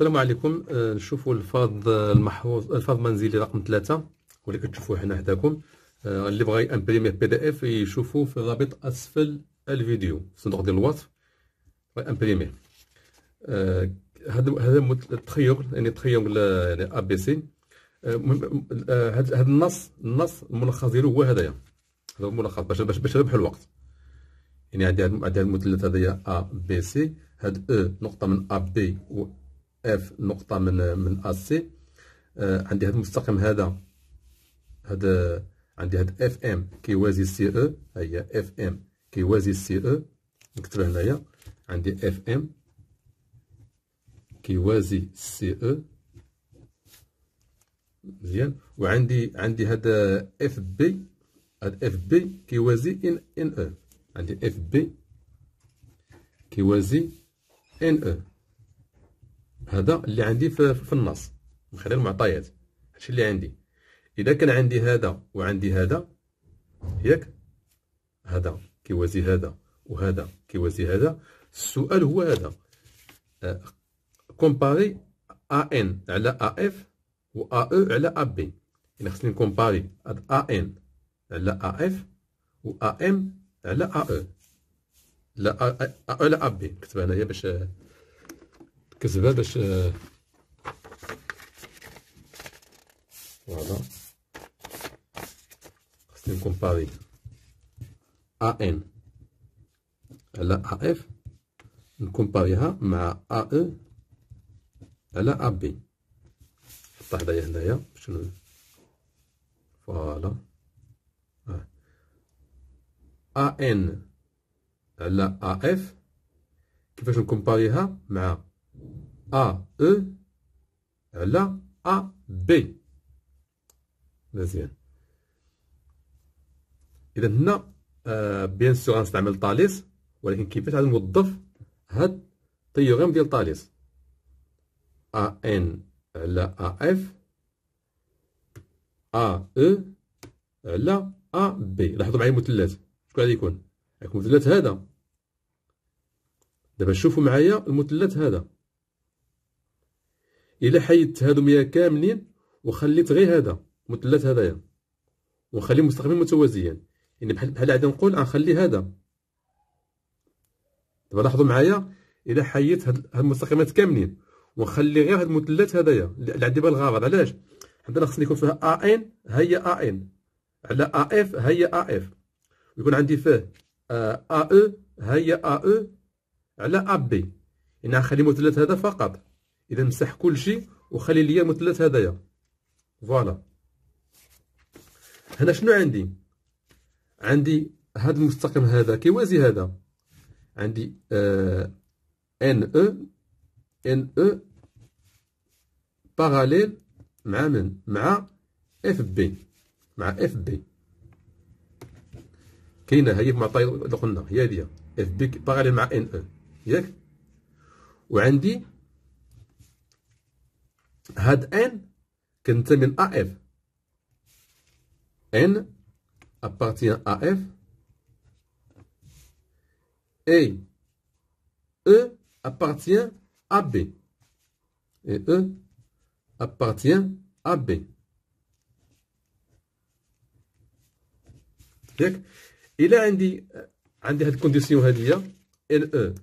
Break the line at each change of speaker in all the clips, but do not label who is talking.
السلام عليكم آه، نشوفوا الفاض آه، المحفوظ آه، الفاض منزلي رقم 3 واللي كتشوفوه هنا حداكم اللي بغى يامبريمي بي دي اف يشوفوا في الرابط اسفل الفيديو في صندوق ديال الوصف امبريمي هذا هذا التخير يعني تخيل يعني ا بي سي هذا النص النص الملخص ديالو هو هذايا هذا هو الملخص باش باش باش نربحوا الوقت يعني عندي هذا المثلث هذايا ا بي سي هاد او e، نقطه من ا بي و اف نقطه من من ا آه، سي عندي هذا المستقيم هذا هذا عندي هاد اف ام كيوازي سي او e. ها هي اف ام كيوازي سي او e. نكتبها هنايا عندي اف ام كيوازي سي او e. مزيان وعندي عندي هذا اف بي هاد اف بي كيوازي ان ان او عندي اف بي كيوازي ان او هذا اللي عندي في, في النص من خلال المعطيات هادشي اللي عندي اذا كان عندي هذا وعندي هذا ياك هذا كيوازي هذا وهذا كيوازي هذا السؤال هو هذا كومباري ا ان على ا اف و ا او e على ا بي يعني خصني نكومباري هاد ا ان على ا اف و ا ام على ا او e. لا ا e على ا بي كتبها هنايا باش كذبه باش آه، فوالا خصني نكومباري ان على ا اف نكومباريها مع ا او e على ا بي نحطها حدايا هنايا شنو فوالا ا آه. ان على ا اف كيفاش نكومباريها مع أ E على أ بي مزيان إذا هنا آه، بيان سور غنستعمل طاليس ولكن كيفاش غادي نوظف هاد التيوغيم ديال طاليس أ إن على أ إف أ E على أ بي لاحظوا معايا المثلث شكون غادي يكون المثلث هذا دابا شوفوا معايا المثلث هذا الا حيدت هادو 100 كاملين وخليت غير هذا مثلث هذايا يعني. ونخلي مستقيما متوازيا يعني بحال بحال عاد نقول غنخلي هذا دابا لاحظوا معايا الا حيدت هاد المستقيمات كاملين ونخلي غير هاد المثلث هذايا يعني. اللي عندي بها الغامض علاش حيت خصني يكون فيها ا ان هي ا ان على ا اف هي ا اف ويكون عندي فيه آه، ا او هي ا او على ا بي يعني غنخلي المثلث هذا فقط اذا مسح كل شيء وخلي لي المثلث هذايا فوالا هنا شنو عندي عندي هذا المستقيم هذا كيوازي هذا عندي آه ان او ان او باراليل مع من مع اف بي مع اف بي كاينه هي معطاي اللي قلنا هي هذه اف بي باراليل مع ان او e. ياك وعندي هاد ان كننتمي من اف ان ابارتيان à F et E appartient à B. Et E appartient à B. ياك الا عندي عندي هاد الكونديسيون هادي هي ال او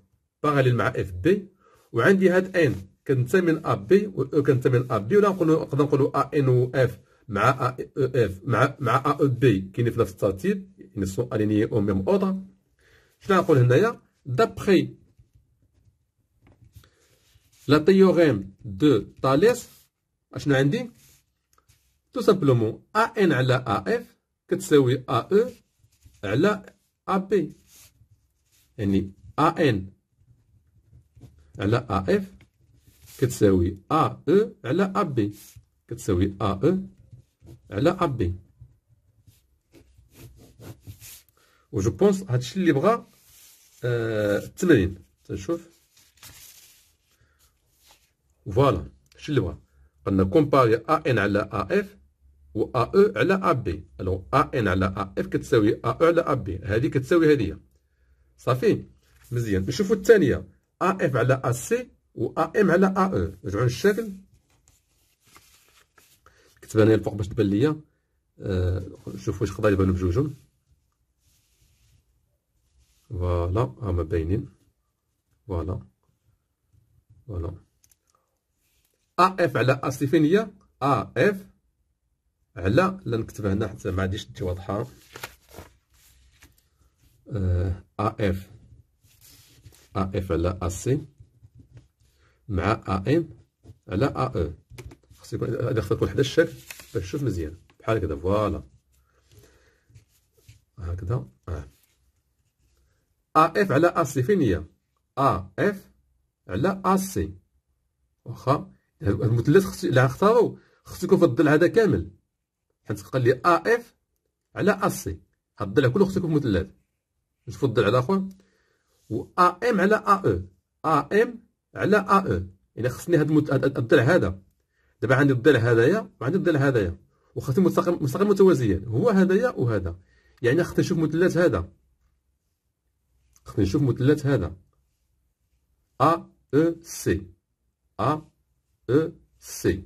باراليل مع اف بي وعندي هاد ان كنتمي لابي والاو كنتمي بي ولا نقولوا نقدر نقولوا ا ان و اف مع ا او اف مع مع ا او بي كاينين في نفس الترتيب يعني سو اليني او ميم اوردر شنو نقول هنايا دابخي لا تيوغيم دو تاليس اشنو عندي تو سامبلومون ا ان على ا اف كتساوي ا او e على ا بي يعني ا ان على ا اف كتساوي ا أ على ا بي كتساوي ا أ على ا بي و جو بونس هادشي اللي بغا آه التمرين تنشوف فوالا هادشي اللي بغا قلنا كومباري ا ان على ا اف و ا او على ا بي ألوغ ا ان على ا اف كتساوي ا او على ا بي هادي كتساوي هادي صافي مزيان نشوفو التانية ا اف على ا سي و ام على ا او e. رجعوا للشكل كتب انا الفوق باش تبان ليا أه شوف واش قضايا يبانو بجوجهم فوالا هما باينين فوالا فوالا ا اف على ا فين هي ا اف على لا نكتبها هنا حتى ما عاديش تجي واضحه ا اف ا اف على ا سي مع ا ام على ا او خص يكون هذا خصها يكون حدا الشكل باش تشوف مزيان بحال هكذا فوالا هكذا اه ا اف على ا سي فين هي ا اف على ا سي واخا هاد المثلث خص لا غنختارو خصو يكون في الضلع هذا كامل حيت قال لي ا اف على ا سي هاد الضلع كله خصو يكون في مثلث نشوفو الضلع الاخر و ا ام على ا او ا ام على ا او يعني خصني هذا الضلع هذا دابا عندي الضلع هذايا وعندي الضلع هذايا وخصني مستقيم مستقيم متوازيين هو هذايا وهذا يعني خصني نشوف مثلث هذا خصني نشوف مثلث هذا ا او سي ا او سي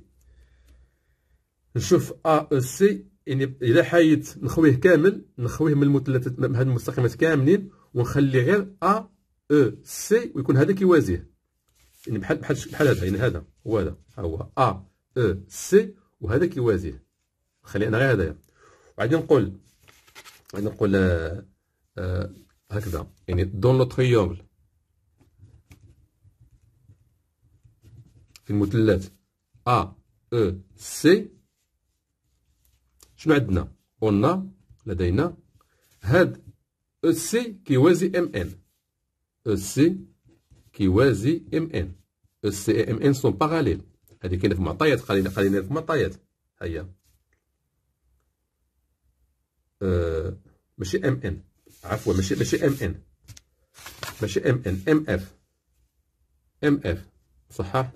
نشوف ا او سي يعني اذا حيت نخويه كامل نخويه من المثلثات من هاد المستقيمات كاملين ونخلي غير ا او سي ويكون هذا كيوازيه يعني بحال بحال بحال هذا يعني هذا هو هذا هو ا اه سي وهذا كيوازيه خلي انا غير هذايا وغادي نقول غادي نقول آه آه هكذا يعني دون لو تريونغل في المثلث ا او سي شنو عندنا قلنا لدينا هاد او سي كيوازي ام ان او سي كيوازي ام ان السي ام ان سون باراليل هذه كاينه في معطيات خلينا خلينا في معطيات هيا ماشي ام ان عفوا ماشي ماشي ام ان ماشي ام ان ام اف ام اف صحح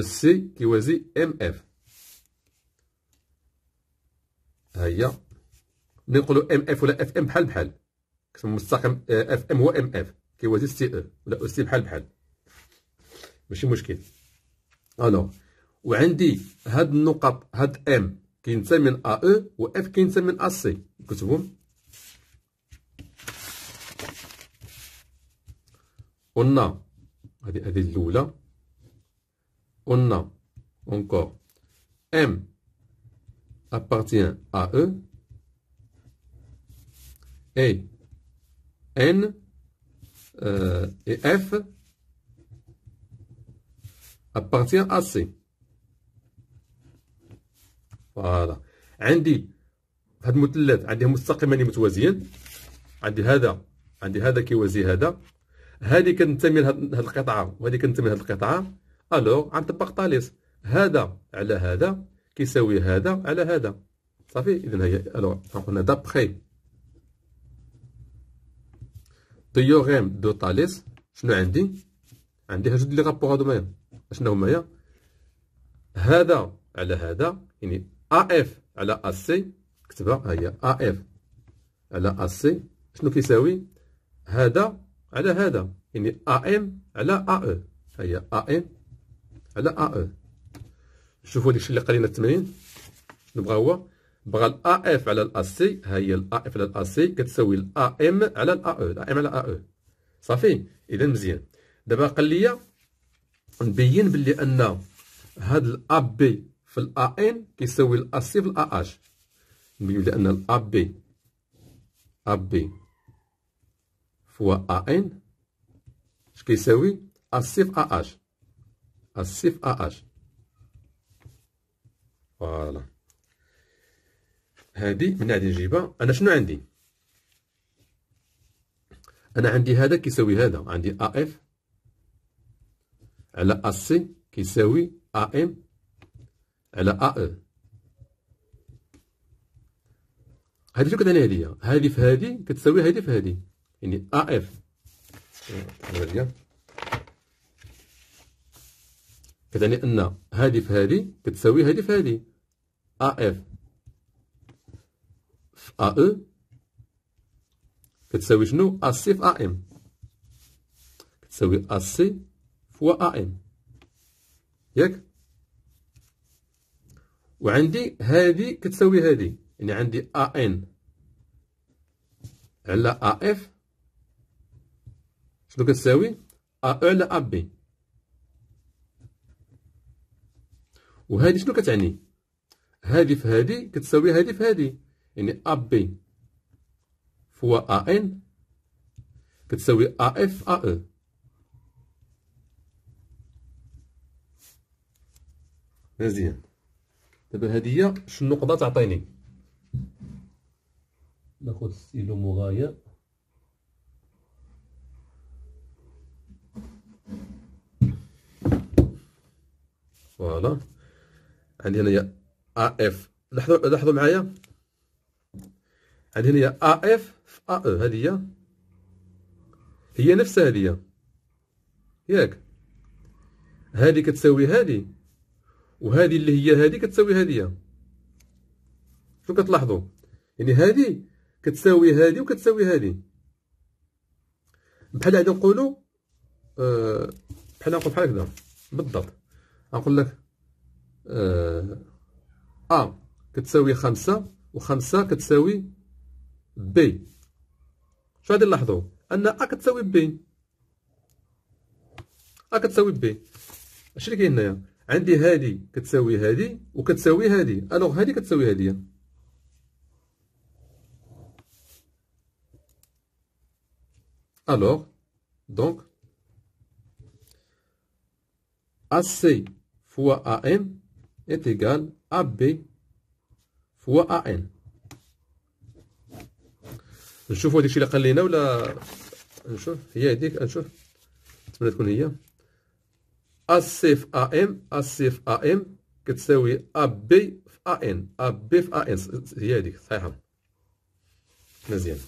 سي كيوازي ام اف هيا نقولوا ام اف ولا اف ام بحال بحال كتسمى مستقيم اف ام ام اف كيوازي سي او ولا سي بحال بحال ماشي مشكل الوغ وعندي هاد النقط هاد ام كينتمي من ا او واف كينتمي من ا سي نكتبهم قلنا هذه هذه الاولى قلنا اونكور ام ابارتيان ا او اي N euh, et F appartient à C. فوالا عندي هاد المثلث عندهم مستقيمان متوازيين عندي هذا عندي هذا كيوازي هذا هذه كتنتمي لهاد القطعه وهذه كتنتمي لهاد القطعه الوغ غنطبق طاليس هذا على هذا كيساوي هذا على هذا صافي اذا هي الوغ غنقول دابخي تيوغيم دو طاليس شنو عندي عندي جوج لي رابور هادو معايا شنو هما هذا على هذا يعني ا اف على ا سي كتبها هي ا اف على ا سي شنو كيساوي هذا على هذا يعني ا ام على e. ا او هي ا ام على ا او e. شوفوا داكشي اللي قرينا التمرين نبغى هو بغى الا اف على الا سي ها هي الا اف على الا سي كتساوي الا ام على الا او الا ام على الا او صافي اذا مزيان دابا قال لي نبين بلي ان هاد الا بي في الا ان كيساوي الا سي في الا اش نبين بلي ان الا بي ا بي فوا ا ان اش كيساوي ا سي في ا اش ا سي في ا اش فوالا هادي من غادي نجيبها انا شنو عندي انا عندي هذا كيساوي هذا عندي ا اف على ا سي كيساوي ا ام على ا او هادي شنو كتعني هادي هادي في هادي كتساوي هادي في هادي يعني ا اف كتعني ان هادي في هادي كتساوي هادي في هادي ا اف ا كتساوي شنو ا سي في ا ام كتساوي ا سي فوا ا ام ياك وعندي هذه كتساوي هذه يعني عندي ا ان على ا اف شنو كتساوي ا او على ا بي وهذه شنو كتعني هذه في هذه كتساوي هذه في هذه يعني AB فوا AN كتساوي AF AE مزيان دابا طيب هادي شنو النقطة تعطيني ناخذ ستيلو مغاير فوالا عندي هنايا اف لاحظوا لاحظوا معايا هذه هي ا اف في ا او هذه هي هي نفسها هذه ياك هذه كتساوي هذه وهذه اللي هي هذه كتساوي هذه شنو كتلاحظوا يعني هذه كتساوي هذه وكتساوي هذه بحال هذا نقولوا أه بحال نقول بحال هكذا بالضبط نقول لك أه ا آه كتساوي خمسة وخمسة كتساوي بي شو غادي نلاحظوا ان ا كتساوي بي ا كتساوي بي اش اللي كاين هنايا عندي هادي كتساوي هادي وكتساوي هادي الوغ هادي كتساوي هادي الوغ دونك ا فوا ا ام ايتيغال ا بي فوا ا ان نشوفوا هذاك الشيء اللي قال لينا ولا نشوف هي هذيك نشوف نتمنى تكون هي السيف ا ام السيف ا ام كتساوي ا بي في ا ان ا بي في ا ان هي هذيك صحيحه مزيان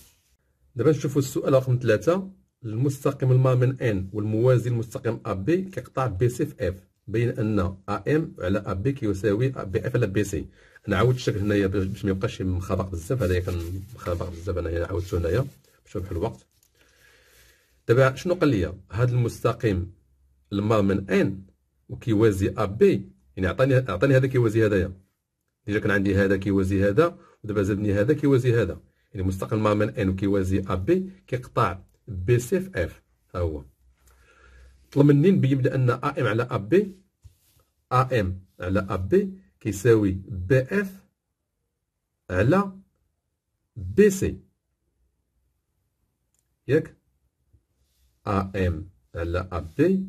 دابا نشوفوا السؤال رقم ثلاثة المستقيم الما من ان والموازي المستقيم ا بي كيقطع بي سي في اف بين ان ا ام على ا بي كيساوي بي اف على بي سي انا عاودت الشكل هنايا باش ما يبقاش مخابق بزاف هذايا كان مخابق بزاف انايا عاودته هنايا باش نربح الوقت دابا شنو قال لي هذا المستقيم المر من ان وكيوازي ا بي يعني عطاني عطاني هذا كيوازي هذايا ديجا كان عندي هذا كيوازي هذا ودابا زادني هذا كيوازي هذا يعني مستقيم المر من ان وكيوازي ا بي كيقطع بي سي في اف ها هو طلب مني نبين بان ا ام على ا بي ا ام على ا بي كيساوي بي اف على بي سي ياك ا ام على ا بي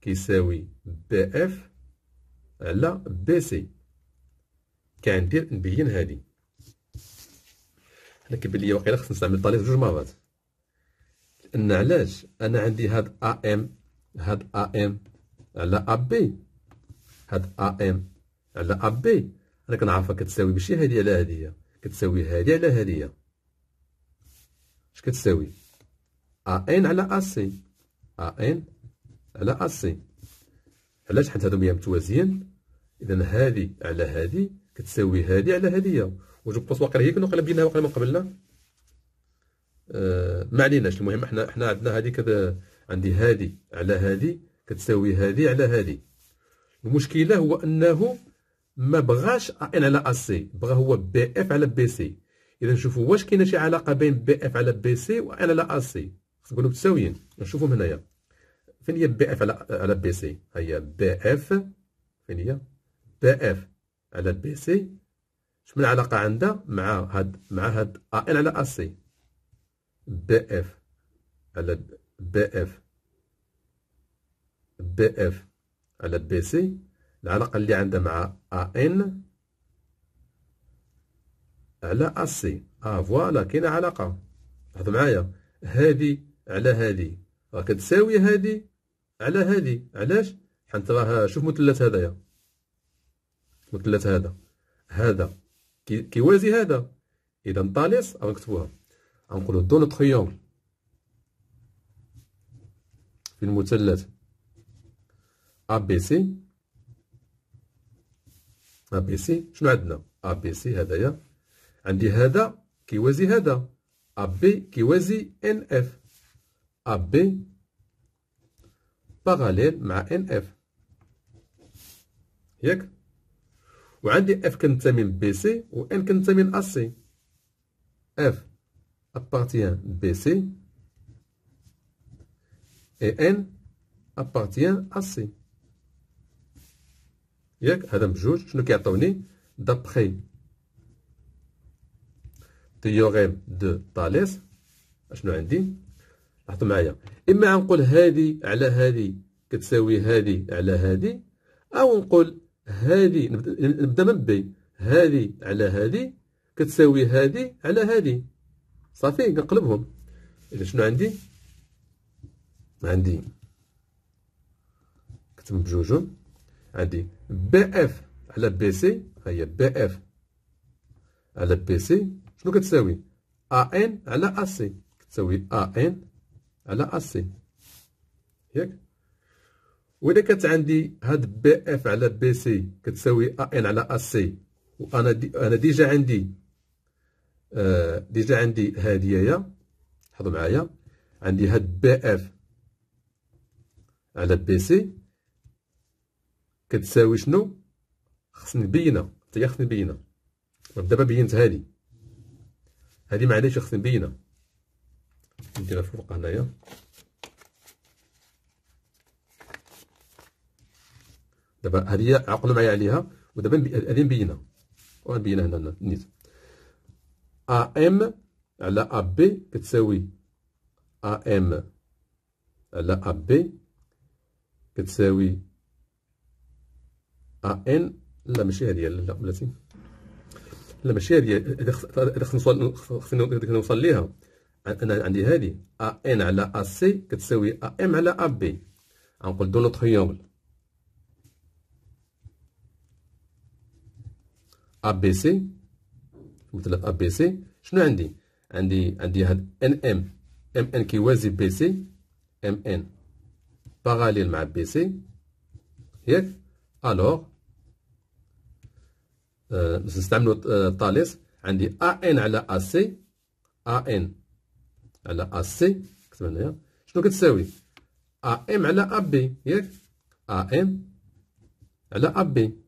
كيساوي بي اف على بي سي كندير نبين هادي حنا كيبان ليا واقيلا خصني نستعمل طاليس جوج مرات لان علاش انا عندي هاد ا ام هاد ا ام على ا بي هاد ا ام على ا بي انا كنعرفها كتساوي ماشي هادي على هادي كتساوي هادي على هادي اش كتساوي ا ان على ا سي ا ان على ا سي علاش حيت هادو هي متوازيين اذا هادي على هادي كتساوي هادي على هادي وجو بوس واقيلا هي كنا وقيلا بيناها واقيلا من قبل أه ما عليناش المهم حنا حنا عندنا هادي كذا عندي هادي على هادي كتساوي هادي على هادي المشكله هو انه ما بغاش ان على ا سي بغى هو بي اف على بي سي اذا نشوفوا واش كاينه شي علاقه بين بي اف على بي سي وان على ا سي خصنا نكونوا متساويين نشوفهم هنايا فين هي بي اف على على بي سي هي بي اف فين هي بي اف على بي سي شمن علاقه عندها مع هاد مع هاد ان على ا سي بي اف على بي اف بي اف على بي سي العلاقة اللي عندها مع أن على أسي اه فوالا كاينة علاقة لاحظوا معايا هذه على هذه راه كتساوي هذه على هذه علاش حنت راه شوف مثلث هذايا مثلث هذا هذا كيوازي هذا اذا طالس او نكتبوها غنقولو دو لو في المثلث سي ا بي سي شنو عندنا ا بي سي هذايا عندي هذا كيوازي هذا ا بي كيوازي ان اف ا بي باراليل مع ان اف ياك وعندي اف كنتمي لبي سي و ان كنتمي سي اف ابارتيان بي سي et ان ابارتيان à سي ياك هذا بجوج شنو كيعطوني دابخي تيوغيم دو طاليس اشنو عندي لاحظوا معايا اما نقول هذه على هذه كتساوي هذه على هذه او نقول هذه نبدا من بي هذه على هذه كتساوي هذه على هذه صافي نقلبهم اذا شنو عندي عندي كتم بجوجهم عندي بي اف على بي سي هي بي اف على بي سي شنو كتساوي ا ان على ا سي كتساوي ا ان على ا سي ياك واذا كانت عندي هاد بي اف على بي سي كتساوي ا ان على ا سي وانا دي انا ديجا عندي آه ديجا عندي هادي هي حضر معايا عندي هاد بي اف على بي سي كتساوي شنو خصني نبينها حتى هي خصني نبينها دابا بينت هادي هادي معليش خصني نبينها نديرها فوق هنايا دابا هادي عقلوا معايا عليها ودابا هادي مبينه ونبينها هنا نيت ا ام على ا بي كتساوي ا ام على ا بي كتساوي ا ان لا ماشي هذه لا بلاتي لا ماشي هذه هذا خصني نوصل خصني نوصل ليها انا عندي هذه ا ان على ا سي كتساوي ا ام على ا بي غنقول دو نو تريونغل ا بي سي مثل ا بي سي شنو عندي عندي عندي هاد ان ام ام ان كيوازي بي سي ام ان باغاليل مع بي سي ياك الوغ باش نستعملو طاليس عندي ا ان على ا سي ا ان على ا سي كتب هنايا شنو كتساوي ا ام على ا بي ياك ا ام على ا بي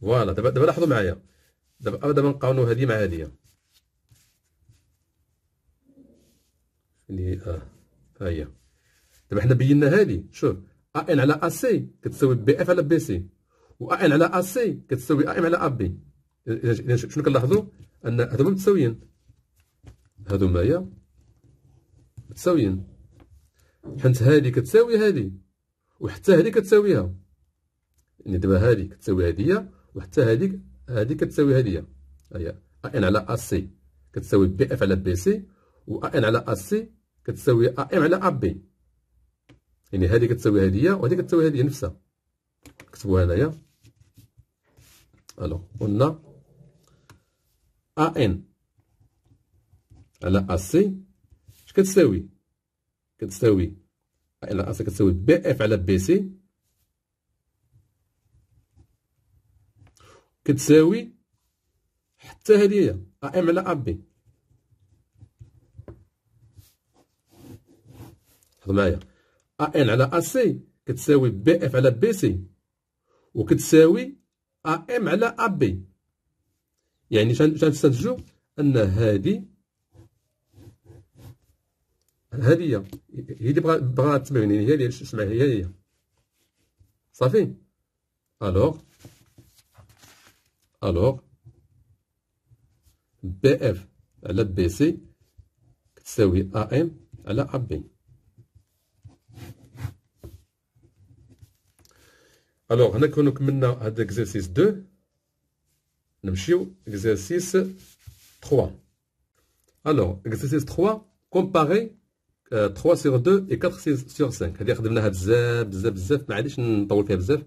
فوالا دابا دابا لاحظوا معايا دابا دابا نقارنوا هذه مع هذه اللي اه ها هي دابا حنا بينا هذه شوف ا ال على ا سي كتساوي بي اف على بي سي و ا ال على ا سي كتساوي ا ام على ا بي اذا شنو كنلاحظوا ان هادو متساويين هادو هي متساويين حنت هادي كتساوي هادي وحتى هادي كتساويها يعني دابا هادي كتساوي هادي وحتى هادي هادي كتساوي هادي هي ا ان على ا سي كتساوي بي اف على بي سي و ا ان على ا سي كتساوي ا ام على ا بي يعني هذه كتساوي هذه وهذه كتساوي هذه نفسها نكتبوها هنايا الو قلنا ا ان على ا سي اش كتساوي كتساوي على ا سي كتساوي بي اف على بي سي كتساوي حتى هذه ا ام على ا بي لاحظ معايا ال على ا سي كتساوي بي اف على بي سي وكتساوي ا ام على ا بي يعني تستنتجو ان هذه هذه هي اللي بغا تبان يعني هي شمع هي هي صافي الوغ الوغ بي اف على بي سي كتساوي ا ام على ا بي الوغ هنا كنا كملنا هاد اكزرسيس دو نمشيو اكزرسيس تخوا الوغ اكزرسيس تخوا كومباري تخوا سيغ دو اي كاتر سيغ سانك هادي خدمناها بزاف بزاف بزاف معليش نطول فيها بزاف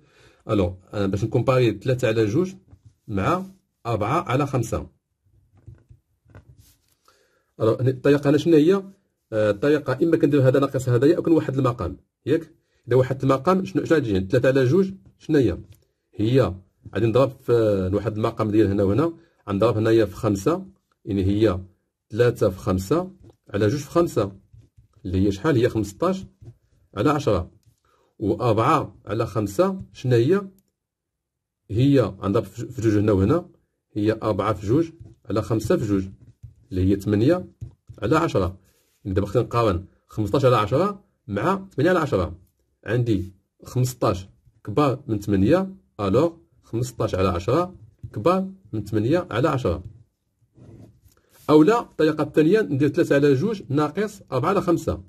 الوغ باش نكومباري تلاتة على جوج مع أربعة على خمسة الوغ الطريقة هنا شناهي الطريقة إما كندير هذا ناقص هذايا أو كنوحد المقام ياك إذا واحد المقام شنو غادي تجي تلاتة على جوج شناهي هي غادي نضرب في واحد المقام ديال هنا وهنا غنضرب هنايا في خمسة يعني هي ثلاثة في خمسة على جوج في خمسة اللي هي شحال هي خمسطاش على عشرة وأربعة على خمسة شناهي هي هي غنضرب في جوج هنا وهنا هي أربعة في جوج على خمسة في جوج اللي هي ثمانية على عشرة يعني دابا خصني نقارن خمسطاش على عشرة مع ثمانية على عشرة عندي خمسطاش كبار من 8 الوغ 15 على 10 كبار من 8 على 10 اولا الطريقه الثانيه ندير 3 على 2 ناقص 4 على 5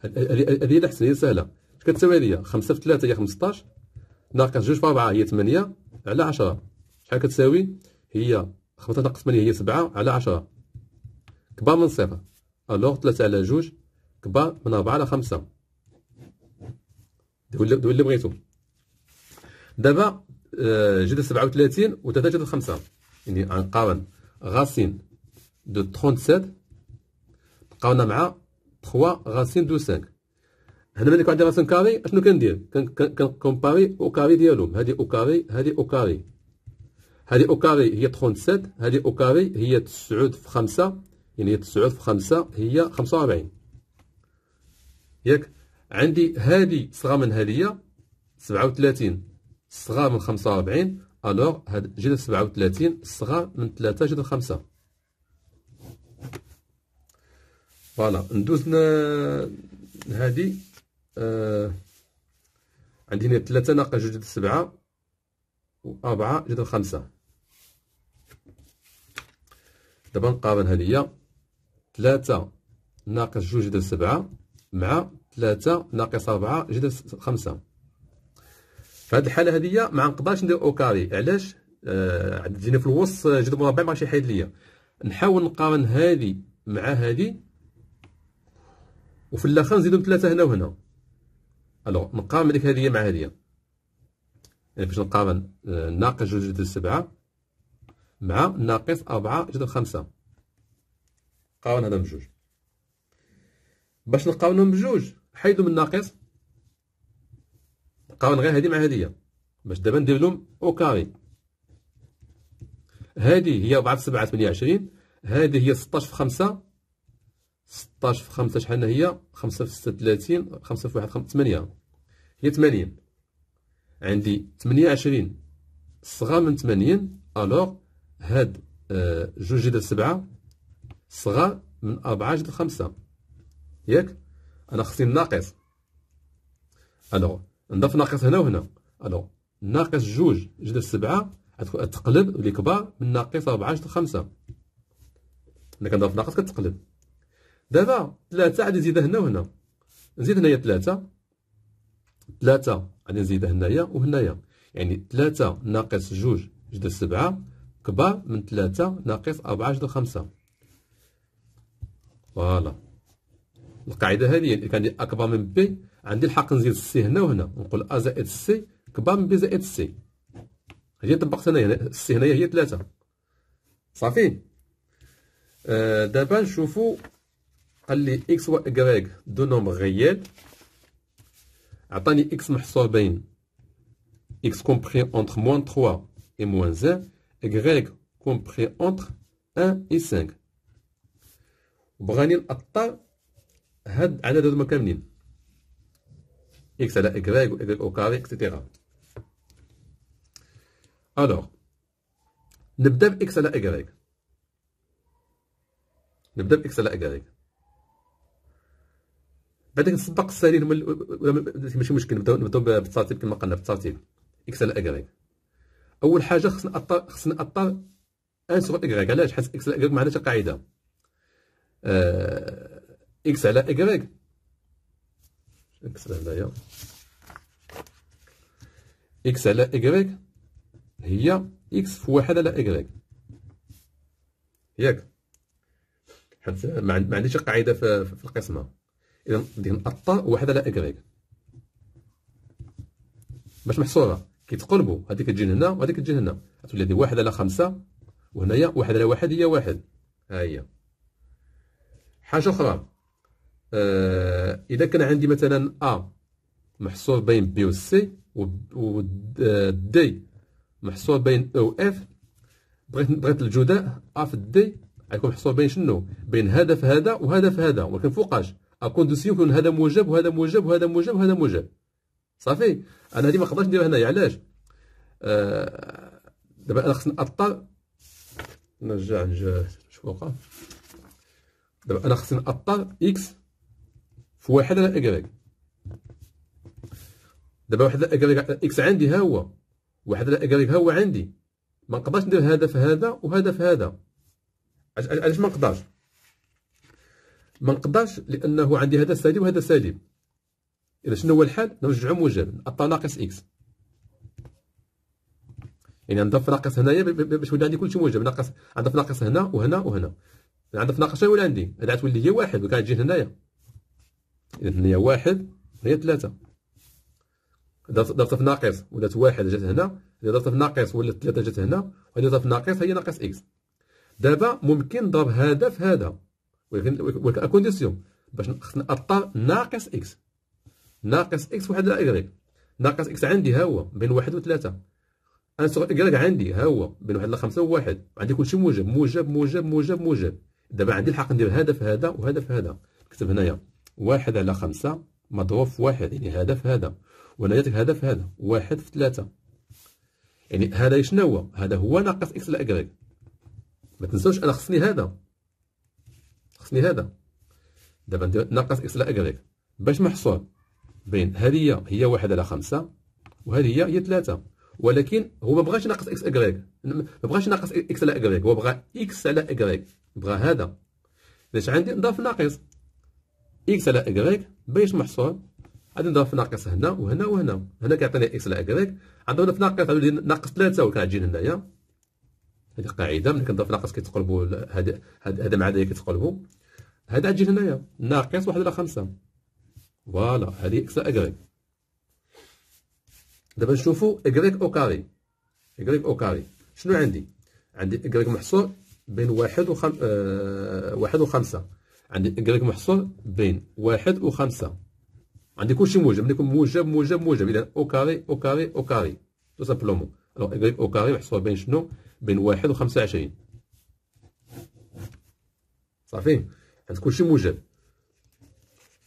هذه هي احسن هي سهله اش كتساوي هذه 5 في 3 هي 15 ناقص 2 في 4 هي 8 على 10 شحال كتساوي هي 15 ناقص 8 هي 7 على 10 كبار من 0 الوغ 3 على 2 كبار من 4 على 5 دير اللي بغيتو دابا جد 37 و 3 جد 5 يعني غنقارن غاسين دو 37 بقاونا مع 3 غاسين دو 5 هنا ملي كيكون عندي غاسين كاري اشنو كندير كنكومباري او كاري ديالهم هادي او كاري هادي او كاري هادي او كاري هي 37 هادي او كاري هي 9 في 5 يعني 9 في 5 هي 45 ياك عندي هادي صغر من هذه 37 صغار من 45 الوغ هاد سبعة 37 صغار من 3 جدر 5 فوالا ندوز هادي آه عندي هنا 3 ناقص جدة 7 و4 جدة 5 دابا نقارن هادي هي ثلاثة ناقص جوج جدر سبعة مع ثلاثة ناقص أربعة جدر خمسة فهاد الحاله هذه ما نقدرش ندير او كاري علاش آه تجيني في الوسط آه، جد مربع ماشي يحيد ليا نحاول نقارن هذه مع هذه وفي الاخر نزيدهم ثلاثه هنا وهنا الوغ نقارن ديك هذه مع هذه يعني باش نقارن آه، ناقص جوج جد سبعه مع ناقص أربعة جد خمسة قارن هذا بجوج باش نقارنهم بجوج حيدو من ناقص قارن غير هذه مع هذه باش دابا ندير لهم او كاري هذه هي 4 في 7 28 هذه هي 16 في 5 16 في 5 شحال هي 5 في 6 30 5 في 1 5 8 هي 80 عندي 28 صغار من 80 الوغ هاد آه، جوج جدر 7 صغار من 4 جدر 5 ياك انا خصني ناقص الوغ نضاف ناقص هنا وهنا الو ناقص جوج جدر سبعة تقلب اللي كبار من ناقص ربعة جدر خمسة ملي كنضاف ناقص كتقلب دابا ثلاثة غادي نزيدها هنا وهنا نزيد هنايا ثلاثة ثلاثة غادي نزيدها هنايا وهنايا يعني ثلاثة ناقص جوج جدر سبعة كبار من ثلاثة ناقص أربعة جدر خمسة فوالا القاعدة هذه يعني كان أكبر من بي عندي الحق نزيد سي هنا وهنا نقول ا زائد سي كبار من بي زائد سي هي طبقت هنايا السي هنايا هي ثلاثة صافي آه دابا نشوفو قال لي اكس و اكغيك دو نومبر غيال عطاني اكس محصور بين اكس كومبري اونتر موان تخوا اي موان زان اكغيك كومبري اونتر ان اي سانك بغاني نأطر هاد العدد هادو كاملين x على y ou y au carré, etc. Alors, نبدا x à على y. نبدا x à على y. بعدين نسبق السالين ولا ماشي مشكل نبداو نبداو بالترتيب كما قلنا بالترتيب اكس على اكغيك اول حاجه خصنا اطار خصنا اطار ان سوغ اكغيك علاش حيت اكس على اكغيك ما عندهاش قاعده آه... اكس على اكغيك اكس على هنايا اكس على ايكغيك هي اكس في واحد على ايكغيك ياك حيت ما عنديش قاعده في القسمه اذا ديال الطا واحد على ايكغيك باش محصوره كيتقلبوا هادي كتجي هنا وهادي كتجي هنا غتولي هادي واحد على خمسة وهنايا واحد على واحد هي واحد ها هي حاجه اخرى اذا كان عندي مثلا ا محصور بين بي و سي و دي محصور بين او اف بغيت بغيت الجداء ا في دي غيكون محصور بين شنو بين هذا في هذا وهذا في هذا ولكن فوقاش الكونديسيون يكون هذا موجب وهذا موجب وهذا موجب وهذا موجب صافي انا هذه ما نقدرش نديرها هنايا علاش آه دابا انا خصني اضطر نرجع نجاه فوقها دابا انا خصني اضطر اكس في واحد على اكراك دابا واحد على اكراك اكس عندي ها هو واحد على اكراك ها هو عندي ما نقدرش ندير هذا في هذا وهذا في هذا علاش ما نقدرش ما نقدرش لانه عندي هذا سالب وهذا سالب اذا شنو هو الحل نرجعو موجب الطا ناقص اكس يعني نضف ناقص هنايا باش يولي عندي كلشي موجب ناقص نضيف ناقص هنا وهنا وهنا نضيف ناقص شنو ولا عندي هذا تولي هي واحد وكاع تجي هنايا إذا هنايا واحد هي ثلاثة ضربت في ناقص ولات واحد جات هنا إذا في ناقص ولات ثلاثة جات هنا وإذا ضربتها في ناقص هي ناقص إكس دابا ممكن نضرب هذا في هذا ولكن ولكن أكونديسيون باش خصنا أطار ناقص إكس ناقص إكس واحد على إكغيك ناقص إكس عندي ها هو بين واحد وثلاثة أنا سوغ إكغيك عندي ها هو بين واحد لخمسة وواحد عندي كلشي موجب موجب موجب موجب موجب دابا عندي الحق ندير هذا في هذا وهذا في هذا نكتب هنايا واحد على خمسة مضروب في واحد يعني هذا في هذا وانا هذا في هذا واحد في ثلاثة يعني هذا شنو هو هذا هو ناقص اكس على إكغيك ما تنساوش انا خصني هذا خصني هذا دابا ندير ناقص اكس على إكغيك باش محصور بين هذه هي واحد على خمسة وهذه هي ثلاثة ولكن هو ما بغاش ناقص اكس اكغيك ما بغاش ناقص اكس على إكغيك هو بغى اكس على اكغيك بغى هذا باش عندي نضاف ناقص اكس على اكغيك باش محصور غادي نضرب في ناقص هنا وهنا وهنا هنا كيعطيني اكس على اكغيك عندنا في ناقص ناقص 3 وكنعجين هنايا هذه قاعده ملي كنضرب في ناقص كيتقلبوا هذا هذا مع هذا كيتقلبوا هذا عجل هنايا ناقص واحد على خمسة فوالا هذه اكس على اكغيك دابا نشوفوا اكغيك او كاري اكغيك او كاري شنو عندي عندي اكغيك محصور بين واحد وخم... آه... واحد وخمسة عندي قال لك محصور بين واحد وخمسة عندي كلشي موجب عندي موجب موجب موجب اذا او كاري او كاري او كاري تو سامبلومون الوغ لك او كاري محصور بين شنو بين واحد وخمسة وعشرين صافي عند كلشي موجب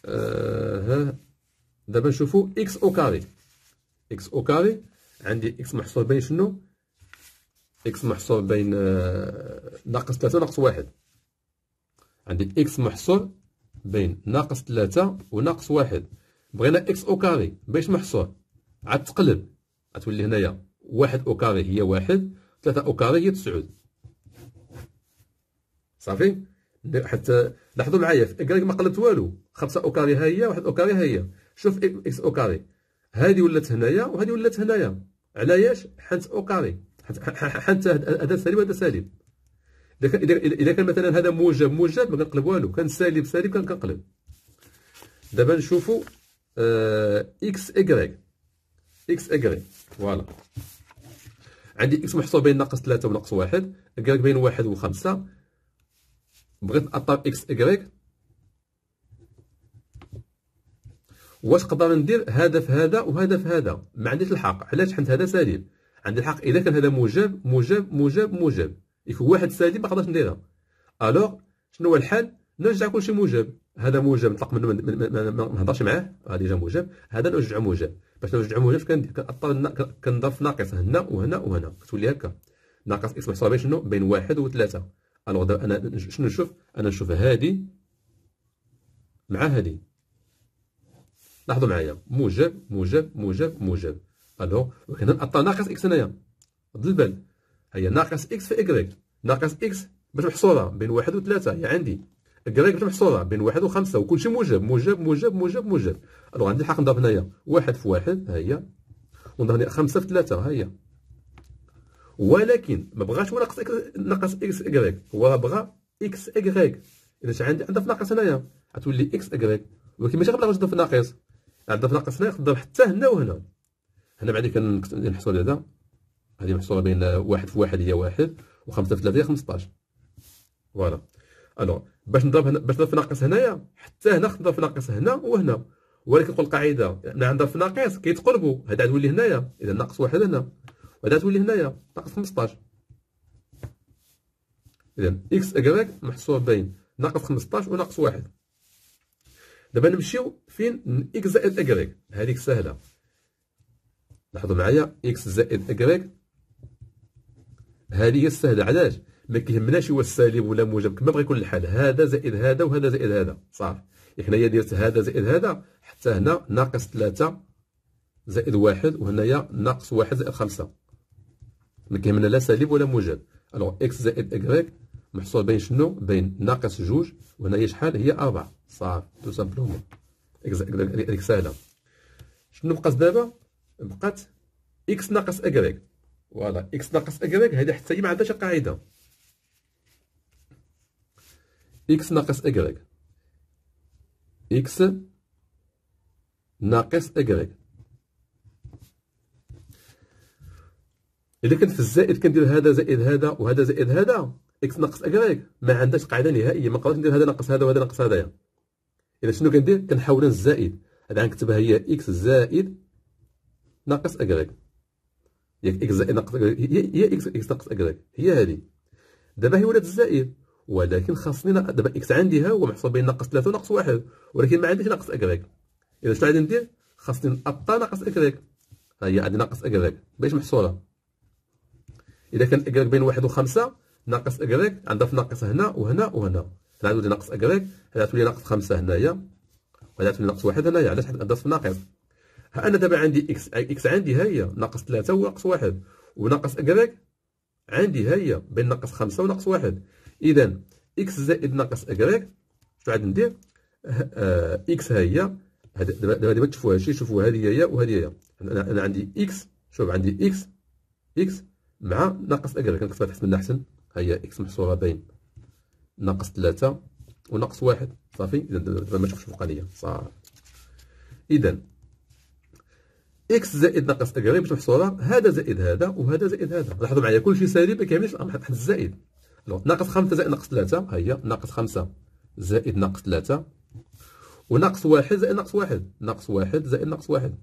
آه دابا نشوفو اكس او كاري اكس او كاري عندي اكس محصور بين شنو اكس محصور بين آه، ناقص ثلاثة ناقص واحد عندي إكس محصور بين ناقص ثلاثة وناقص واحد بغينا إكس أو كاري باش محصور عاد تقلب غتولي هنايا واحد أو كاري هي واحد ثلاثة أو كاري هي تسعود صافي حتى لاحظوا معايا في إكغيك ما قلبت والو خمسة أو كاري ها هي واحد أو كاري ها هي شوف إكس أو كاري هذه ولات هنايا وهذه ولات هنايا علاش حنت أو كاري حنت هذا سالب وهذا سالب اذا كان اذا كان مثلا هذا موجب موجب ما كنقلب والو كان سالب سالب كنقلب دابا نشوفوا آه، اكس ايكغيك اكس ايكغيك فوالا عندي اكس محصور بين ناقص 3 وناقص 1 ايكغيك بين 1 و5 بغيت نأطر اكس ايكغيك واش نقدر ندير هذا في هذا وهذا في هذا ما عنديش الحق علاش حيت هذا سالب عندي الحق اذا كان هذا موجب موجب موجب موجب يكون واحد سالب ما قدرش نديرها الوغ شنو هو الحل نرجع كلشي موجب هذا موجب نطلق منه ما نهضرش معاه هذا آه، ديجا موجب هذا نرجع موجب باش نرجع موجب كنضطر كنضرب في ناقص هنا وهنا وهنا كتولي هكا ناقص اكس محسوبه بين شنو بين واحد وثلاثه الوغ انا شنو نشوف انا نشوف هادي مع هادي لاحظوا معايا موجب موجب موجب موجب الوغ ولكن نعطى ناقص اكس هنايا ضد البال هي ناقص اكس في اكغيك ناقص اكس محصوره بين واحد وثلاثه هي عندي باش محصوره بين واحد وخمسه وكلشي موجب موجب موجب موجب موجب الوغ عندي الحق نضرب هنايا واحد في واحد هي ونضرب هنا خمسه في ثلاثه هي ولكن ما بغاش هو ناقص ناقص اكس اكغيك هو بغى اكس اكغيك اذا عندي عندها في ناقص هنايا غتولي اكس اكغيك ولكن ماشي غنبغي نضرب في ناقص عندها في ناقص هنايا غنضرب حتى هنا وهنا هنا بعد كنحصل على هذه محصوره بين واحد في واحد هي واحد وخمسة في ثلاثة هي 15 فوالا الوغ باش نضرب هنا باش نضرب في ناقص هنايا حتى هنا نضرب في ناقص هنا وهنا ولكن نقول القاعده مع نضرب في ناقص كيتقربوا هذا تولي هنايا اذا ناقص واحد هنا وهذا تولي هنايا ناقص 15 اذا اكس اكراك محصور بين ناقص 15 وناقص واحد دابا نمشيو فين اكس زائد اكراك هذيك سهله لاحظوا معايا اكس زائد اكراك هذه هي السهله علاش ما كيهمناش هو السالب ولا موجب كما بغى يكون الحال هذا زائد هذا وهذا زائد هذا صافي حنايا درت هذا زائد هذا حتى هنا ناقص ثلاثة زائد واحد وهنايا ناقص واحد زائد خمسة ما كيهمنا لا سالب ولا موجب الوغ اكس زائد اكغيك محصور بين شنو بين ناقص جوج وهنايا شحال هي أربعة صافي تو سامبلومون اكس هذيك سهلة شنو بقات دابا بقات اكس ناقص اكغيك فوالا اكس ناقص اكغيك هذه حتى هي ما عندهاش قاعده اكس ناقص اكغيك اكس ناقص اكغيك اذا كان في الزائد كندير هذا زائد هذا وهذا زائد هذا اكس ناقص اكغيك ما عندهاش قاعده نهائيه ما نقدرش ندير هذا ناقص هذا وهذا ناقص هذايا اذا شنو كندير كنحاول الزائد هذا غنكتبها هي اكس زائد ناقص اكغيك ياك اكس زائد ناقص هي اكس ناقص اكراك هي هذه دابا هي ولات الزائد ولكن خاصني دابا اكس عندي ها هو محسوب بين ناقص 3 وناقص 1 ولكن ما عنديش ناقص اكراك اذا شنو غادي ندير خاصني نقطع ناقص اكراك ها هي عندي ناقص اكراك باش محصوره اذا كان اكراك بين 1 و5 ناقص اكراك عندها في ناقص هنا وهنا وهنا هنا تولي ناقص اكراك هنا تولي ناقص 5 هنايا وهنا تولي ناقص 1 هنايا علاش حيت عندها في ناقص انا دابا عندي اكس اكس عندي ها هي ناقص 3 وناقص 1 وناقص كذاك عندي ها هي بين ناقص 5 وناقص 1 اذا اكس زائد ناقص كذاك شنو عاد ندير آه، اكس ها هي دابا دابا تشوفوها شي شوفوا هذه هي وهذه هي انا انا عندي اكس شوف عندي اكس اكس مع ناقص كذاك نكتبها تحت من احسن ها هي اكس محصوره بين ناقص 3 وناقص 1 صافي اذا دابا ما تشوفش فوقانيه صافي اذا اكس زائد ناقص اكري باش نحصلها هذا زائد هذا وهذا زائد هذا لاحظوا معايا كل شيء سالب ما كيعملش الامر حيت الزائد ناقص 5 زائد ناقص 3 ها هي ناقص 5 زائد ناقص 3 وناقص 1 زائد ناقص 1 ناقص 1 زائد ناقص 1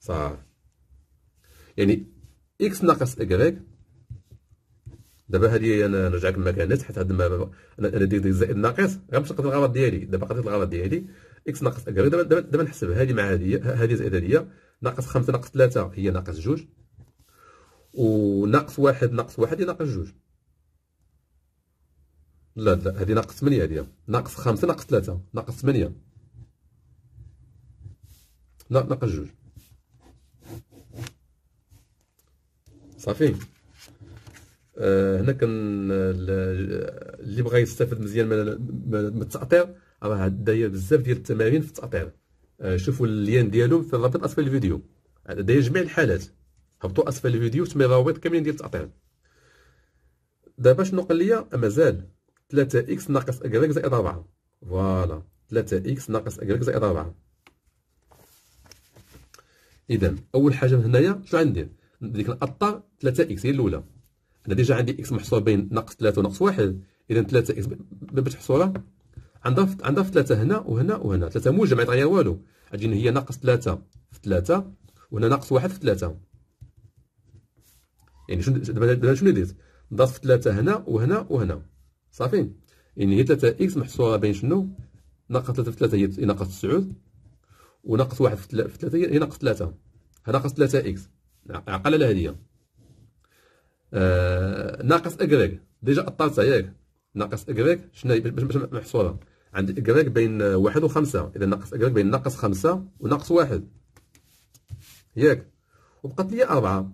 صافي يعني اكس ناقص اكريك دابا هذه انا نرجعك كما حيت هاد انا ديك دي زائد ناقص غنمشي نقضي الغرض ديالي دابا قضيت الغرض ديالي اكس ناقص اكري دابا دابا نحسب هذه مع هذه هذه زائد هذه ناقص 5 ناقص 3 هي ناقص 2 وناقص 1 ناقص 1 هي ناقص 2 لا لا هذه ناقص 8 هذه ناقص 5 ناقص 3 ناقص 8 ناقص 2 صافي آه هنا كان اللي بغى يستافد مزيان من التأطير راه داير بزاف ديال التمارين في التأطير آه، شوفوا اللين ديالهم في الرابط اسفل الفيديو داير جميع الحالات هبطوا اسفل الفيديو سمي روابط كاملين ديال التأطير دابا شنو قال لي مازال 3 اكس ناقص اكريك زائد 4 فوالا 3 اكس ناقص اكريك زائد 4 اذا اول حاجه من هنايا شنو غندير ديك القطه 3 اكس هي الاولى انا ديجا عندي اكس محصور بين ناقص 3 وناقص 1 اذا 3 اكس باش تحصلها عندها عندها في ثلاثه هنا وهنا وهنا ثلاثه موجب ما يتغير والو غادي هي ناقص ثلاثه في ثلاثه وهنا ناقص واحد في ثلاثه يعني شنو دابا شنو درت ضاف ثلاثه هنا وهنا وهنا صافي يعني هي ثلاثه اكس محصوره بين شنو ناقص ثلاثه في ثلاثه هي ناقص تسعود وناقص واحد في ثلاثه هي ناقص ثلاثه ها ناقص ثلاثه اكس عقل على هذه آه ناقص اكريك ديجا أطالتها ياك ناقص اكريك شنو باش محصوره عندي إكغيك بين واحد وخمسة إذا ناقص إكغيك بين ناقص خمسة وناقص واحد ياك وبقات لي أربعة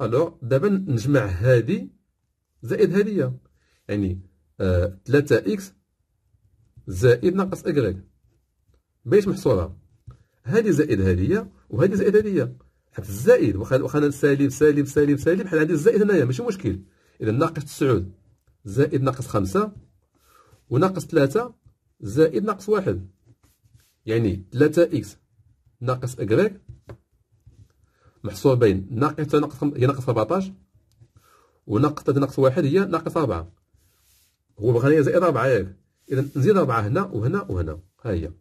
ألوغ دابا نجمع هادي زائد هادية يعني ثلاثة آه إكس زائد ناقص إكغيك باش محصورة هادي زائد هادية وهادي زائد هادية حيت الزائد واخا انا سالب سالب سالب سالب بحال عندي الزائد هنايا ماشي مشكل اذا ناقص تسعود زائد ناقص خمسة وناقص ثلاثة زائد ناقص واحد يعني ثلاثة اكس ناقص اكغيك محصور بين ناقص ثلاثة ناقص هي ناقص 14 وناقص ثلاثة ناقص واحد هي ناقص أربعة هو بغاني زائد أربعة ياك اذا نزيد أربعة هنا وهنا وهنا ها هي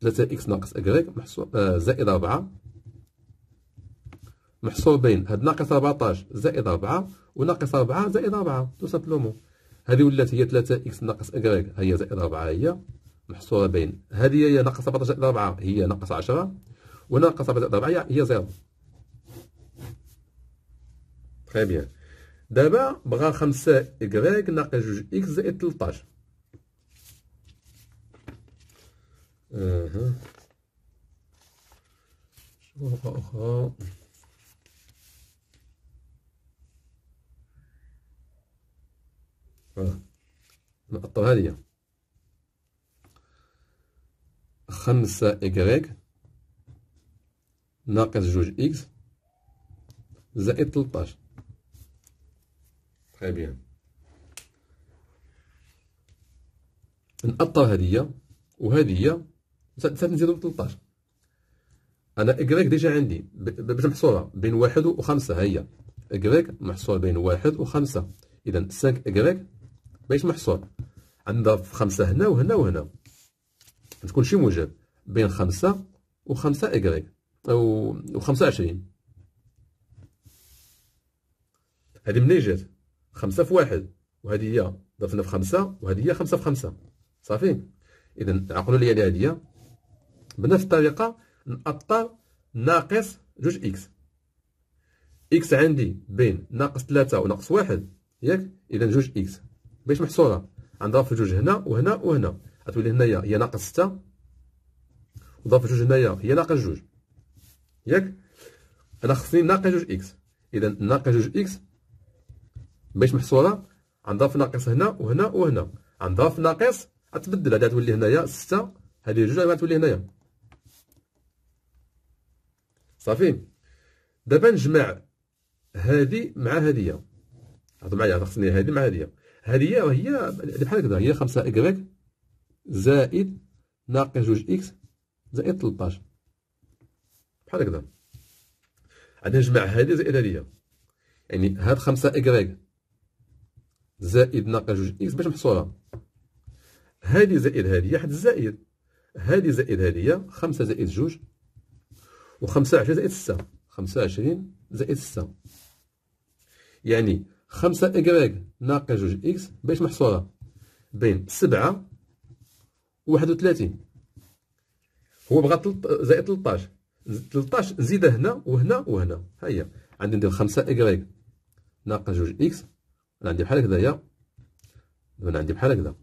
ثلاثة اكس ناقص اكغيك محصور آه زائد أربعة محصور بين هاد ناقص 14 زائد 4 وناقص 4 زائد 4 تو سامبلومون هذه ولات هي 3 اكس ناقص اكغيك هي زائد 4 هي محصوره بين هذه هي ناقص 17 زائد 4 هي ناقص 10 وناقص 4 هي زيرو تخي بيان دابا بغا 5 اكغيك ناقص 2 اكس زائد 13 اها شوفوا اخرى نقطعوا هادي خمسة إكغيك ناقص جوج إكس زائد تلطاش تخي بيان نقطعو وهادي وهادية زائد نزيدو تلتاش أنا إكغيك ديجا عندي باش محصورة بين واحد وخمسة هيا إكغيك محصورة بين واحد وخمسة إذا سانك إكغيك ماهيش محصور عندنا خمسة هنا وهنا وهنا تكون شي موجب بين خمسة وخمسة إكغيك أو وخمسة عشرين هذه منين جات خمسة في واحد وهذه هي ضفنا في خمسة وهذه هي خمسة في خمسة صافي إذا عقلوا لي هذه بنفس الطريقة نأطر ناقص جوج إكس إكس عندي بين ناقص ثلاثة وناقص واحد ياك إذا جوج إكس باش محصوره عندها في جوج هنا وهنا وهنا غتولي هنايا هي ناقص ستة وضاف جوج هنايا هي ناقص جوج ياك انا خصني ناقص جوج اكس اذا ناقص جوج اكس باش محصوره غنضاف ناقص هنا وهنا وهنا غنضاف ناقص غتبدل هذه غتولي هنايا ستة هذه جوج غتولي هنايا صافي دابا نجمع هذه مع هذه هادو معايا خصني هذه مع هذه هذه هي بحال هكذا هي 5 إكغيك إيه زائد ناقص جوج إكس زائد 13 بحال هكذا عندنا نجمع هذه زائد هذه يعني هاد 5 إكغيك إيه زائد ناقص جوج إكس باش محصورة هادي زائد هادي حد الزائد هادي زائد هادي خمسة زائد جوج وخمسة عشرين زائد ستة خمسة عشرين زائد ستة يعني خمسة إكغيك ناقص جوج إكس باش محصورة بين سبعة وواحد وثلاثين هو بغا تلت زائد تلطاش تلطاش زيد هنا وهنا وهنا هيا عندي ندير خمسة إكغيك ناقص جوج إكس أنا عندي بحال هكذايا دابا أنا عندي بحال هكذا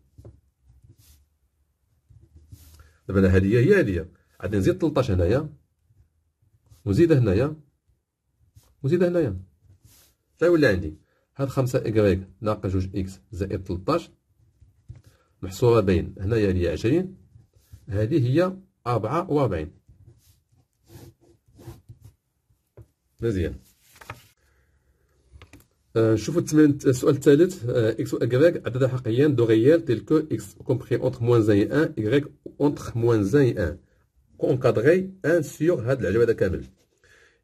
دابا أنا هادي هي هادي عندي نزيد تلطاش هنايا وزيد هنايا وزيد هنايا تا يولي عندي هاد خمسة إكغيك إيه ناقص جوج إكس زائد تلطاش محصورة بين هنايا هي عشرين هذه هي أربعة وأربعين مزيان آه، شوفوا التمرين السؤال الثالث آه، اكس و اكغيك عددا دو دوغيال تلكو اكس كومبخي اونتخ موان زاي ان اكغيك اونتخ موان زاي ان كونكادغي ان سيغ هاد العجبه هذا كامل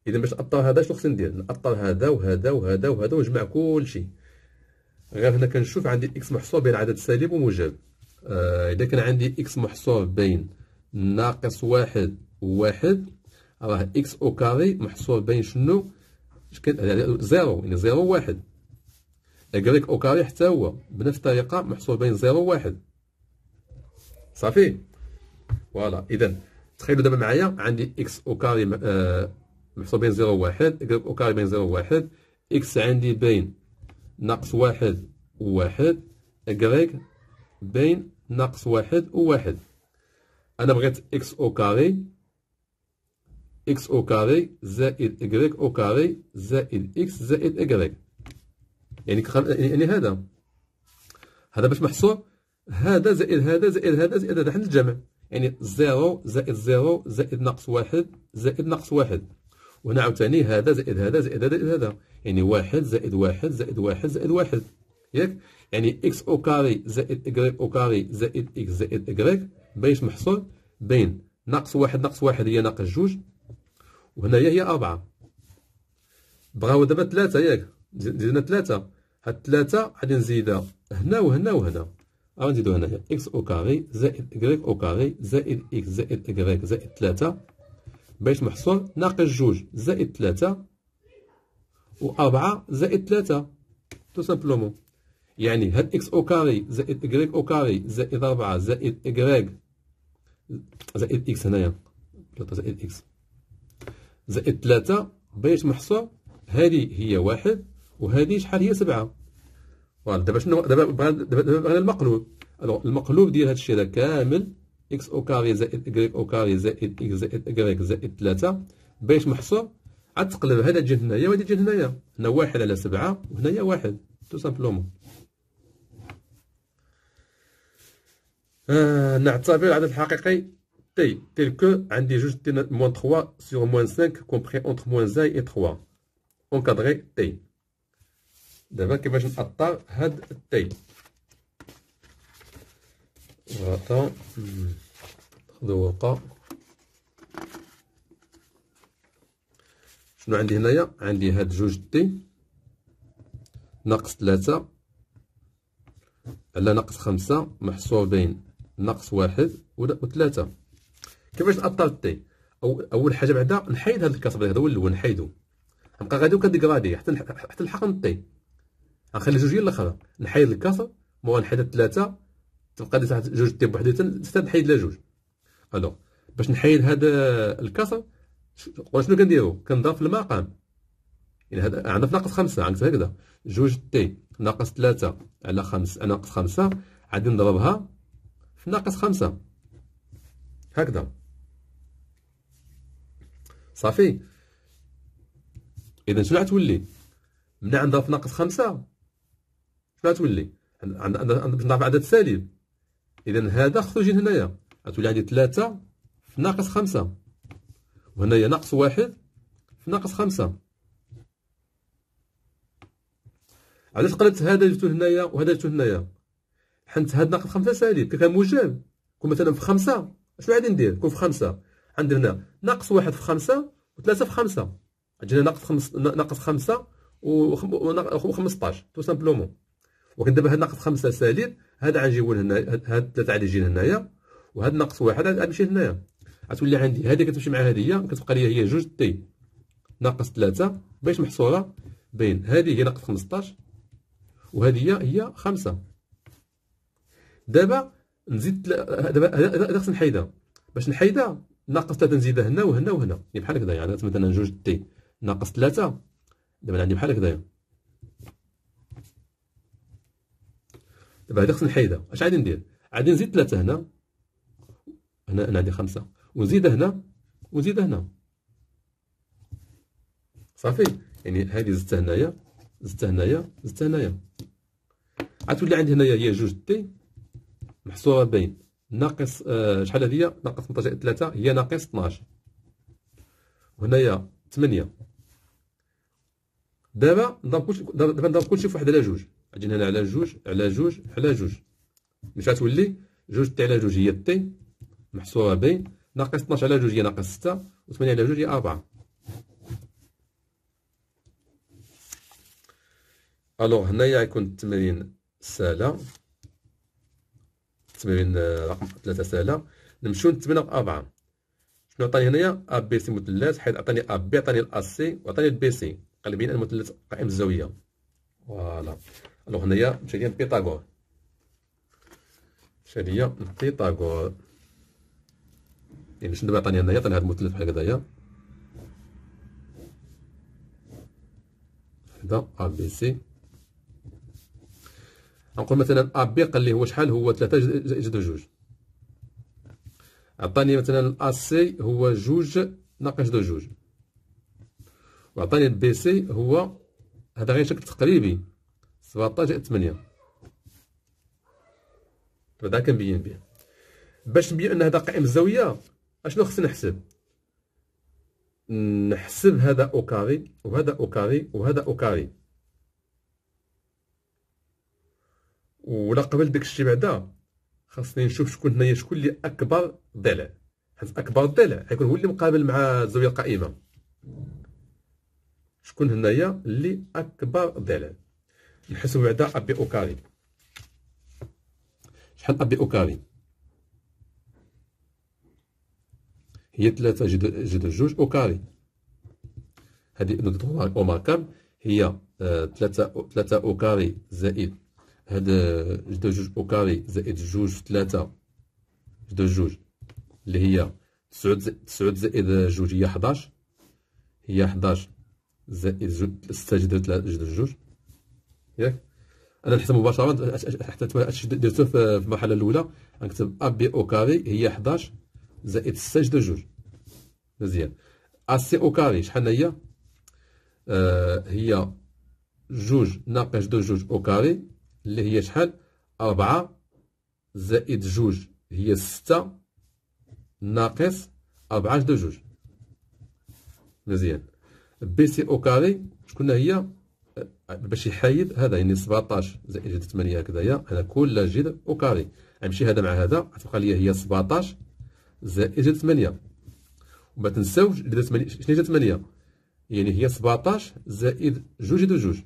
اذا باش نأطر هذا شنو خصني ندير نأطر هذا وهذا وهذا وهذا ونجمع كلشي غير هنا كنشوف عندي اكس محصور بين عدد سالب وموجب آه اذا كان عندي اكس محصور بين ناقص واحد وواحد راه اكس او كاري محصور بين شنو يعني زيرو يعني زيرو واحد اكريك او كاري حتى هو بنفس الطريقه محصور بين زيرو واحد صافي فوالا اذا تخيلوا دابا معايا عندي اكس او كاري آه محصور بين زيرو وواحد اقرب او كاري بين زيرو وواحد اكس عندي بين ناقص واحد وواحد إكغيك بين ناقص واحد وواحد انا بغيت اكس او كاري اكس او كاري زائد إكغيك او كاري زائد اكس زائد إكغيك يعني كخل... يعني هذا هذا باش محصور هذا زائد هذا زائد هذا زائد هذا حنا الجمع يعني زيرو زائد زيرو زائد ناقص واحد زائد ناقص واحد وهنا عاوتاني هذا زائد هذا زائد هذا زائد هذا يعني واحد زائد واحد زائد واحد زائد واحد ياك يعني اكس او كاري زائد اكغيك او كاري زائد اكس زائد اكغيك باش محصول بين ناقص واحد ناقص واحد هي ناقص جوج وهنايا هي أربعة بغاو دابا ثلاثة ياك زيدنا ثلاثة هاد ثلاثة غادي نزيدها هنا وهنا وهنا غنزيدو هنايا اكس او كاري زائد اكغيك او كاري زائد اكس زائد اكغيك زائد ثلاثة بيت محصور ناقص جوج زائد ثلاثة أربعة زائد ثلاثة تو سامبلومون يعني هاد إكس أو كاري زائد إكغيك أو كاري زائد أربعة زائد إكغيك زائد إكس هنايا ثلاثة زائد إكس زائد ثلاثة بيت محصور هادي هي واحد هادي شحال هي سبعة دابا شنو دابا دابا بغينا المقلوب المقلوب ديال هادشي هذا كامل اكس او كاري زائد اكريك او كاري زائد اكس زائد اكريك زائد 3 باش محصور عاد تقلب هذا تجي هنايا وهذا تجي هنايا هنا واحد على سبعة وهنايا واحد تو سامبلومون آه نعتبر العدد الحقيقي تي تيل كو عندي جوج تي موان 3 سيغ موان 5 كومبخي اونتر موان زاي اي 3 اونكادغي تي دابا كيفاش نأطر هاد تي غطا ذوقا شنو عندي هنايا عندي هاد جوج تي ناقص ثلاثة على ناقص خمسة محصور بين ناقص واحد وثلاثة كيفاش نأطر التي أو أول حاجة بعدا نحيد هاد الكسر هذا هو اللون نحيدو نبقى غادي وكنديكرادي حتى حتى نلحق التي غنخلي جوج هي الآخرة نحيد الكسر مو نحيد الثلاثة تبقى لي جوج تي بوحديتها حتى نحيد لا جوج الوغ باش نحيد هذا الكسر شنو كنديرو كنضاف المقام يعني هذا عندنا في ناقص خمسة عكس هكذا جوج تي ناقص ثلاثة على خمس ناقص خمسة غادي نضربها في ناقص خمسة هكذا صافي إذا شنو غتولي من عندها في ناقص خمسة شنو غتولي عندنا باش نضاف عدد سالب إذا هذا خصو يجي هنايا غتولي عندي 3 في ناقص 5 وهنايا ناقص واحد في ناقص 5 علاش قلت هذا جبتو هنايا وهذا جبتو هنايا حنت هاد ناقص 5 سالب كان كان موجب كون مثلا في 5 شنو غادي ندير كون في 5 عندنا هنا ناقص واحد في 5 و3 في 5 عندنا ناقص 5 ناقص 5 و15 تو سامبلومون ولكن دابا هاد ناقص 5 سالب هاد غنجيبو لهنا هاد 3 غادي يجي لهنايا وهاد ناقص واحد غنمشي هنايا غتولي عندي هذه كتمشي مع هذه كتبقى لي هي جوج تي ناقص ثلاثة باش محصورة بين هذه هي ناقص خمسطاش وهذه هي خمسة دابا نزيد دابا هذا خصنا نحيدها باش نحيدها ناقص ثلاثة نزيدها هنا وهنا وهنا يعني بحال هكذا يعني مثلا جوج تي ناقص ثلاثة دابا انا عندي بحال هكذايا دابا هذه خصنا نحيدها اش غادي ندير غادي نزيد ثلاثة هنا هنا انا عندي خمسة ونزيد هنا ونزيد هنا صافي يعني هذه زدت هنايا زدت هنايا زدت هنايا عاد تولي عندي هنايا هي جوج تي محصوره بين ناقص آه، شحال هذه ناقص 18 3 هي ناقص 12 وهنايا 8 دابا نضرب كلشي دابا نضرب كلشي فواحد على جوج عندنا هنا على جوج على جوج على جوج مش غتولي جوج تي على جوج هي تي محصورة ب ناقص 12 على جوج هي ناقص 6 و8 على جوج هي 4 الوغ هنايا يكون التمرين سالة التمرين آه، رقم 3 سالة نمشيو نتمنى في 4 شنو عطاني هنايا ا بي سي مثلث حيت عطاني ا بي عطاني الا سي وعطاني البي سي قلبين المثلث قائم الزاوية فوالا الوغ هنايا مشى ليا بيتاغور مشى ليا بيتاغور يعني شنو دابا عطاني هنايا عطاني هذا المثلث بحال هكذايا وحده ا بي سي نقول مثلا ا بي قال لي هو شحال هو 3 زائد جوج عطاني مثلا ا سي هو جوج ناقص دو جوج وعطاني بي سي هو هذا غير شكل تقريبي 17 8 هذا كنبين به باش نبين ان هذا قائم الزاويه اشنو خصني نحسب نحسب هذا او كاري وهذا او كاري وهذا او كاري ولا قبل داك الشيء بعدا خاصني نشوف شكون هنايا شكون اللي اكبر ضلع حيت اكبر ضلع حيكون هو اللي مقابل مع الزاويه القائمه شكون هنايا اللي اكبر ضلع نحسب بعدا ابي او كاري شحال ابي او كاري هي ثلاثة جذر جد جوج أو كاري هذه نضربها أو هي آه، ثلاثة ثلاثة أو كاري زائد هاد آه، جدو جوج أو كاري زائد جوج ثلاثة جدو جوج اللي هي تسعود تسعود زائد جوج هي حداش هي حداش زائد جوج ستة جدو جدو جوج ياك انا نحسب مباشره حتى درتو في المرحله الاولى نكتب ا بي او كاري هي 11 زائد 6 دو جوج مزيان ا سي او كاري شحال هي آه هي جوج ناقص دو جوج او كاري اللي هي شحال أربعة زائد جوج هي ستة ناقص أربعة دو جوج مزيان بي سي او كاري شكون هي آه، باش يحايد هذا يعني 17 زائد 8 هكذايا انا كل جذر او كاري غنمشي يعني هذا مع هذا غتبقى لي هي 17 زائد ثمانية وما تنساوش شنو هي ثمانية يعني هي 17 زائد جوج دو جوج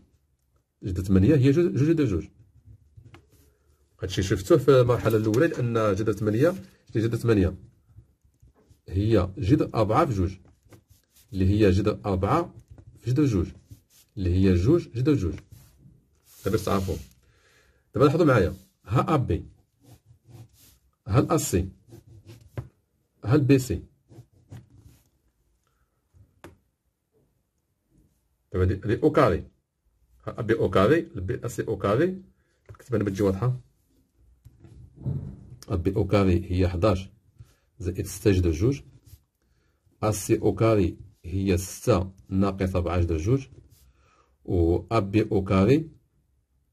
جد ثمانية هي جوج دو جوج هادشي شفتوه في المرحلة الأولى لأن جد ثمانية شنو جد ثمانية هي جد أربعة في جوج اللي هي جد أربعة في جد جوج اللي هي جوج جد جوج دابا تعرفو دابا لاحظو معايا ها أبي ها الأسي هل بي سي دابا طيب، لي او كاري ها بي او كاري البي سي او كاري كتبان بالجي واضحه بي او كاري هي 11 زائد 6 جدر جوج سي او كاري هي 6 ناقص 4 جدر جوج و بي او كاري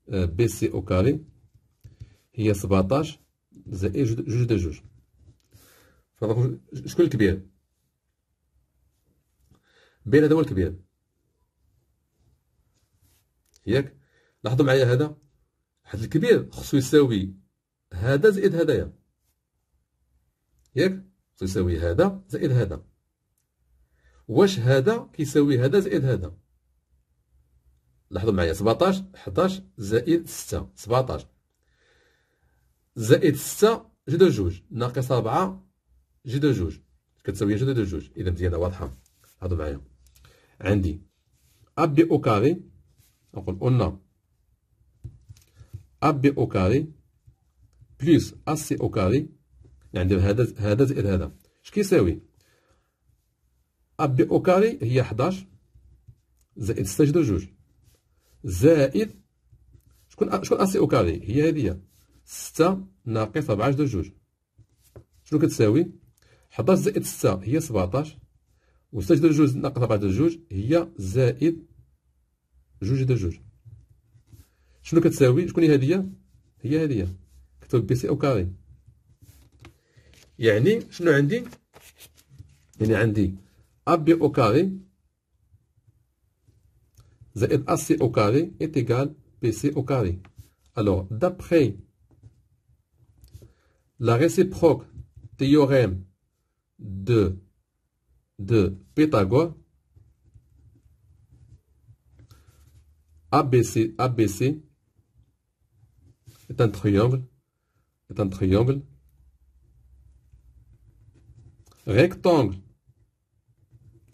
آه، بي سي او كاري هي 17 زائد جوج ديال جوج نظافه شكون الكبير بين هذا هو الكبير ياك لاحظوا معايا هذا واحد الكبير خصو يساوي هذا زائد هذايا ياك خصو يساوي هذا زائد هذا واش هذا كيساوي هذا زائد هذا لاحظوا معايا 17 11 زائد 6 17 زائد 6 جدا جوج ناقص 4 جدة جوج كتساوي جدة دو جوج إذا مزيانة واضحة هادو معايا عندي ا بي أو كاري نقول قلنا ا بي أو كاري بلس أ سي أو كاري يعني عندنا هذا هذا زائد هذا اش كيساوي ا بي أو كاري هي 11 زائد 6 جدة جوج زائد شكون شكون ا سي او كاري هي هذه 6 ناقص 4 جدر جوج شنو كتساوي 11 زائد 6 هي 17 و 6 درجة جوج ناقص 4 درجة جوج هي زائد جوج درجة جوج شنو كتساوي شكون هي هادية هي هادية كتب بي سي او كاري يعني شنو عندي يعني عندي ا بي او كاري زائد ا سي او كاري ايتيغال بي سي او كاري الوغ دابخي لا réciproque théorème de, de Pythagore, ABC, ABC est un triangle, est un triangle rectangle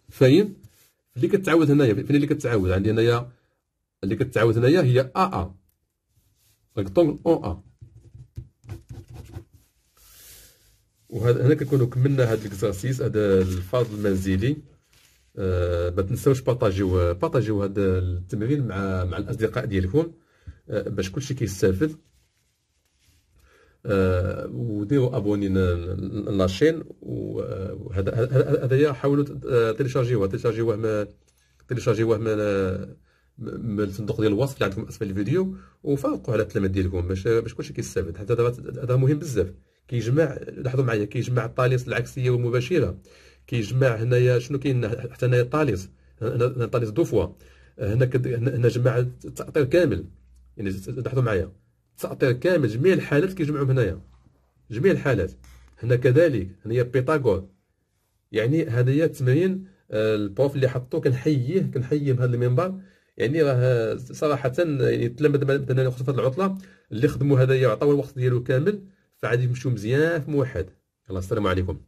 فين اللي كتعاود هنايا فين اللي كتعاود عندي هنايا اللي كتعاود هنايا هي ا a وهذا هنا كنكونوا كملنا هذا الاكزرسيس هذا الفاضل المنزلي أه ما تنساوش بارطاجيو بارطاجيو هذا التمرين مع مع الاصدقاء ديالكم أه باش كلشي كيستافد أه وديروا ابوني لاشين وهذا آه، هذايا حاولوا تيليشارجيوه تيليشارجيوه تيليشارجيوه آه، من الصندوق ديال الوصف اللي عندكم اسفل الفيديو وفوقوا على التلاميذ ديالكم باش باش كلشي كيستافد هذا هذا مهم بزاف كيجمع لاحظوا معايا كيجمع الطاليس العكسيه والمباشره كيجمع هنايا شنو كاين حتى هنايا الطاليس هنا الطاليس دو فوا هنا هنا جمع التأطير كامل يعني لاحظوا معايا التأطير كامل جميع الحالات كيجمعهم هنايا جميع الحالات هنا كذلك هنايا بيتاغور يعني هذا هي التمرين آه، البروف اللي حطوه كنحييه كنحييه بهذا المنبر يعني راه صراحه يعني تلمذ مثلا خصوصا العطله اللي خدموا هذايا وعطاو الوقت ديالو كامل فعاد يمشيو مزيان في موحد يلا السلام عليكم